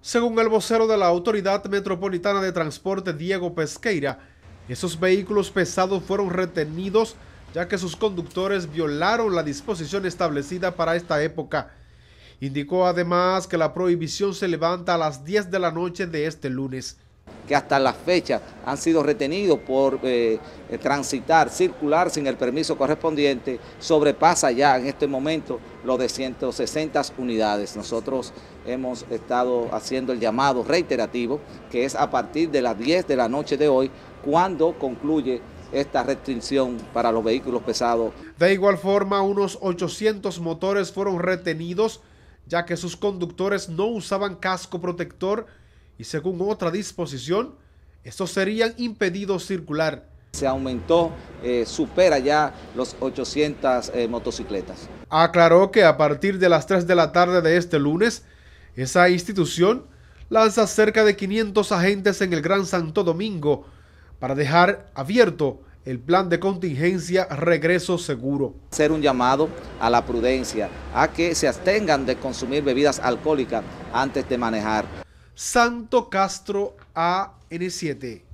Según el vocero de la Autoridad Metropolitana de Transporte, Diego Pesqueira, esos vehículos pesados fueron retenidos ya que sus conductores violaron la disposición establecida para esta época. Indicó además que la prohibición se levanta a las 10 de la noche de este lunes que hasta la fecha han sido retenidos por eh, eh, transitar, circular sin el permiso correspondiente, sobrepasa ya en este momento lo de 160 unidades. Nosotros hemos estado haciendo el llamado reiterativo, que es a partir de las 10 de la noche de hoy, cuando concluye esta restricción para los vehículos pesados. De igual forma, unos 800 motores fueron retenidos, ya que sus conductores no usaban casco protector, y según otra disposición, estos serían impedidos circular. Se aumentó, eh, supera ya los 800 eh, motocicletas. Aclaró que a partir de las 3 de la tarde de este lunes, esa institución lanza cerca de 500 agentes en el Gran Santo Domingo para dejar abierto el plan de contingencia Regreso Seguro. Hacer un llamado a la prudencia, a que se abstengan de consumir bebidas alcohólicas antes de manejar. Santo Castro AN7.